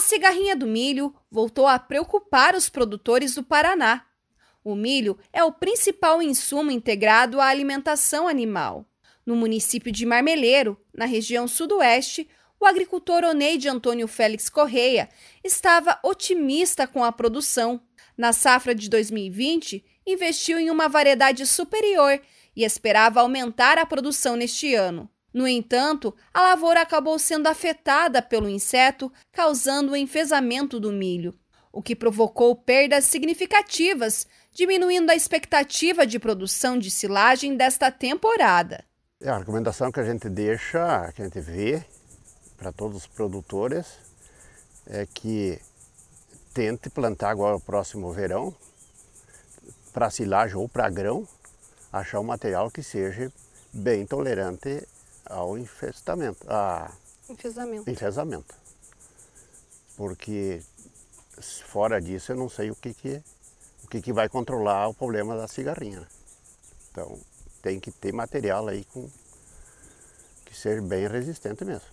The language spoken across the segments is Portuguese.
A cigarrinha do milho voltou a preocupar os produtores do Paraná. O milho é o principal insumo integrado à alimentação animal. No município de Marmeleiro, na região sudoeste, o agricultor Oneide Antônio Félix Correia estava otimista com a produção. Na safra de 2020, investiu em uma variedade superior e esperava aumentar a produção neste ano. No entanto, a lavoura acabou sendo afetada pelo inseto, causando o enfesamento do milho, o que provocou perdas significativas, diminuindo a expectativa de produção de silagem desta temporada. É a recomendação que a gente deixa, que a gente vê para todos os produtores, é que tente plantar agora o próximo verão para silagem ou para grão, achar um material que seja bem tolerante ao infestamento, a ah, enfesamento. enfesamento. Porque fora disso eu não sei o que que, o que, que vai controlar o problema da cigarrinha. Então tem que ter material aí com que ser bem resistente mesmo.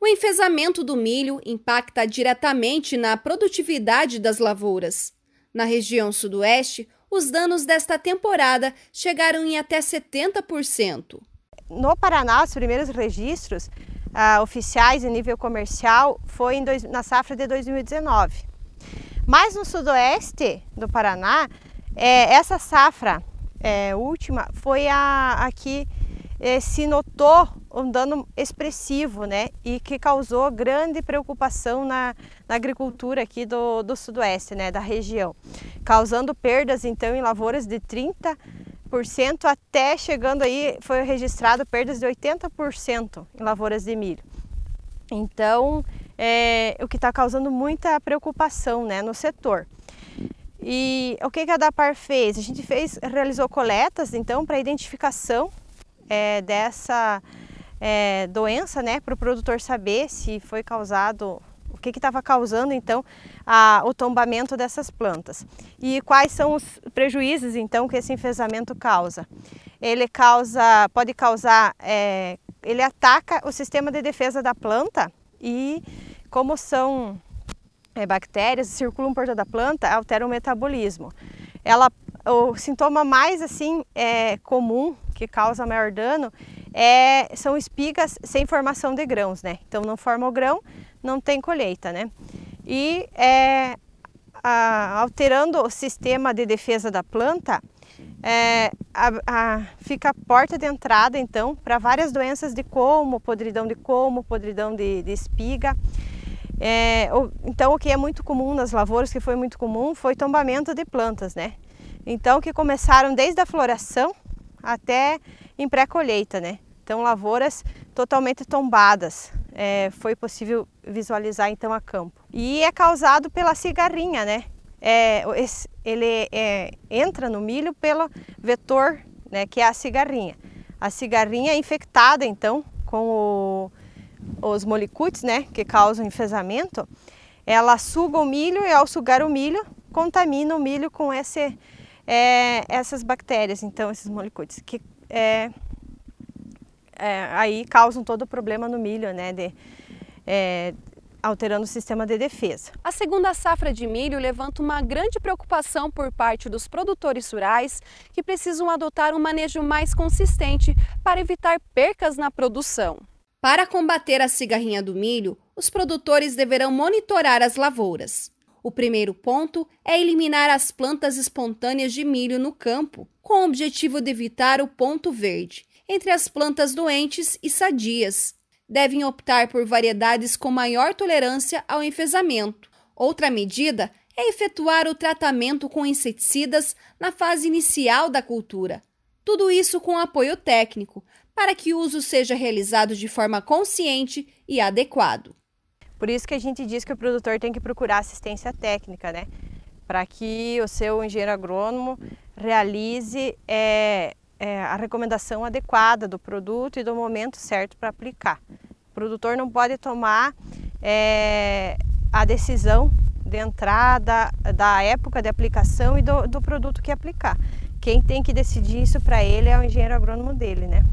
O enfesamento do milho impacta diretamente na produtividade das lavouras. Na região sudoeste, os danos desta temporada chegaram em até 70% no Paraná, os primeiros registros uh, oficiais em nível comercial foi dois, na safra de 2019. Mas no sudoeste do Paraná, é, essa safra é, última foi a, a que é, se notou um dano expressivo né, e que causou grande preocupação na, na agricultura aqui do, do sudoeste, né, da região, causando perdas então em lavouras de 30 30%, até chegando aí foi registrado perdas de 80% em lavouras de milho. Então, é, o que está causando muita preocupação né, no setor. E o que, que a DAPAR fez? A gente fez, realizou coletas então para identificação é, dessa é, doença, né, para o produtor saber se foi causado que estava causando então a, o tombamento dessas plantas e quais são os prejuízos então que esse enfesamento causa. Ele causa, pode causar, é, ele ataca o sistema de defesa da planta e como são é, bactérias circulam por toda a planta, altera o metabolismo. Ela, o sintoma mais assim é, comum que causa maior dano é, são espigas sem formação de grãos, né? Então não forma o grão, não tem colheita, né? E é, a, alterando o sistema de defesa da planta, é, a, a, fica a porta de entrada então para várias doenças de como, podridão de como, podridão de, de espiga. É, o, então o que é muito comum nas lavouras, que foi muito comum, foi tombamento de plantas, né? Então que começaram desde a floração até em pré-colheita, né? Então lavouras totalmente tombadas, é, foi possível visualizar então a campo. E é causado pela cigarrinha, né? É, esse, ele é, entra no milho pelo vetor, né, que é a cigarrinha. A cigarrinha é infectada então com o, os molicutes, né, que causam enfesamento. Ela suga o milho e ao sugar o milho contamina o milho com esse, é, essas bactérias, então esses molicutes que é, é, aí causam todo o problema no milho, né? De, é, alterando o sistema de defesa. A segunda safra de milho levanta uma grande preocupação por parte dos produtores rurais que precisam adotar um manejo mais consistente para evitar percas na produção. Para combater a cigarrinha do milho, os produtores deverão monitorar as lavouras. O primeiro ponto é eliminar as plantas espontâneas de milho no campo, com o objetivo de evitar o ponto verde, entre as plantas doentes e sadias. Devem optar por variedades com maior tolerância ao enfesamento. Outra medida é efetuar o tratamento com inseticidas na fase inicial da cultura. Tudo isso com apoio técnico, para que o uso seja realizado de forma consciente e adequado. Por isso que a gente diz que o produtor tem que procurar assistência técnica, né? Para que o seu engenheiro agrônomo realize é, é, a recomendação adequada do produto e do momento certo para aplicar. O produtor não pode tomar é, a decisão de entrada, da época de aplicação e do, do produto que aplicar. Quem tem que decidir isso para ele é o engenheiro agrônomo dele, né?